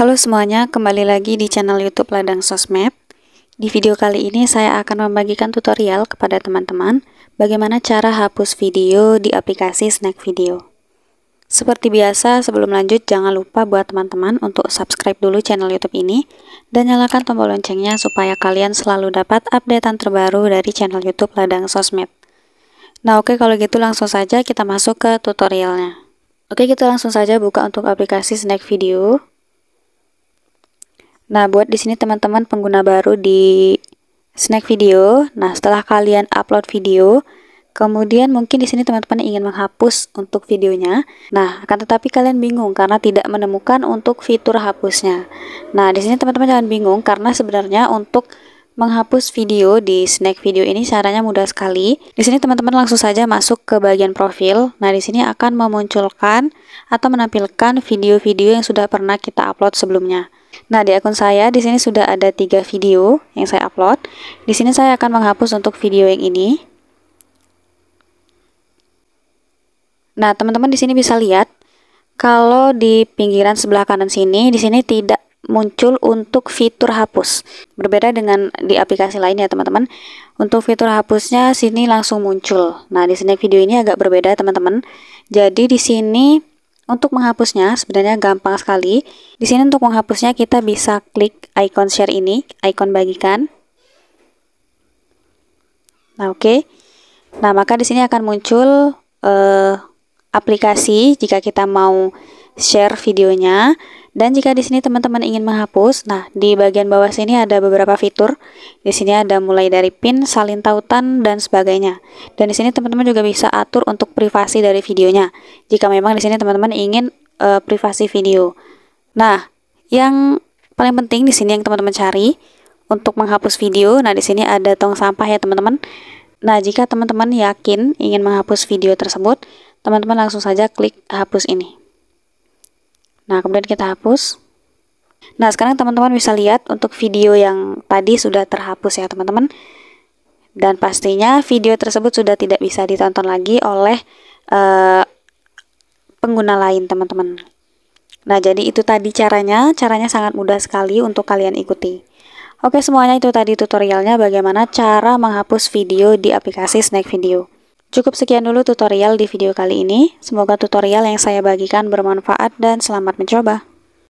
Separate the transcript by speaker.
Speaker 1: Halo semuanya, kembali lagi di channel YouTube Ladang Sosmed. Di video kali ini saya akan membagikan tutorial kepada teman-teman bagaimana cara hapus video di aplikasi Snack Video. Seperti biasa, sebelum lanjut jangan lupa buat teman-teman untuk subscribe dulu channel YouTube ini dan nyalakan tombol loncengnya supaya kalian selalu dapat updatean terbaru dari channel YouTube Ladang Sosmed. Nah, oke kalau gitu langsung saja kita masuk ke tutorialnya. Oke, kita langsung saja buka untuk aplikasi Snack Video. Nah, buat di sini teman-teman pengguna baru di snack video. Nah, setelah kalian upload video, kemudian mungkin di sini teman-teman ingin menghapus untuk videonya. Nah, akan tetapi kalian bingung karena tidak menemukan untuk fitur hapusnya. Nah, di sini teman-teman jangan bingung karena sebenarnya untuk menghapus video di snack video ini caranya mudah sekali. Di sini teman-teman langsung saja masuk ke bagian profil. Nah, di sini akan memunculkan atau menampilkan video-video yang sudah pernah kita upload sebelumnya. Nah, di akun saya di sini sudah ada tiga video yang saya upload. Di sini saya akan menghapus untuk video yang ini. Nah, teman-teman di sini bisa lihat kalau di pinggiran sebelah kanan sini di sini tidak muncul untuk fitur hapus. Berbeda dengan di aplikasi lain ya teman-teman. Untuk fitur hapusnya sini langsung muncul. Nah, di sini video ini agak berbeda teman-teman. Jadi di sini untuk menghapusnya sebenarnya gampang sekali. Di sini untuk menghapusnya kita bisa klik icon share ini, icon bagikan. Nah, oke. Okay. Nah, maka di sini akan muncul uh, aplikasi jika kita mau share videonya. Dan jika di sini teman-teman ingin menghapus, nah di bagian bawah sini ada beberapa fitur. Di sini ada mulai dari pin, salin tautan dan sebagainya. Dan di sini teman-teman juga bisa atur untuk privasi dari videonya. Jika memang di sini teman-teman ingin uh, privasi video. Nah, yang paling penting di sini yang teman-teman cari untuk menghapus video. Nah, di sini ada tong sampah ya, teman-teman. Nah, jika teman-teman yakin ingin menghapus video tersebut, teman-teman langsung saja klik hapus ini. Nah, kemudian kita hapus. Nah, sekarang teman-teman bisa lihat untuk video yang tadi sudah terhapus ya, teman-teman. Dan pastinya video tersebut sudah tidak bisa ditonton lagi oleh uh, pengguna lain, teman-teman. Nah, jadi itu tadi caranya. Caranya sangat mudah sekali untuk kalian ikuti. Oke, semuanya itu tadi tutorialnya bagaimana cara menghapus video di aplikasi Snack Video. Cukup sekian dulu tutorial di video kali ini. Semoga tutorial yang saya bagikan bermanfaat dan selamat mencoba.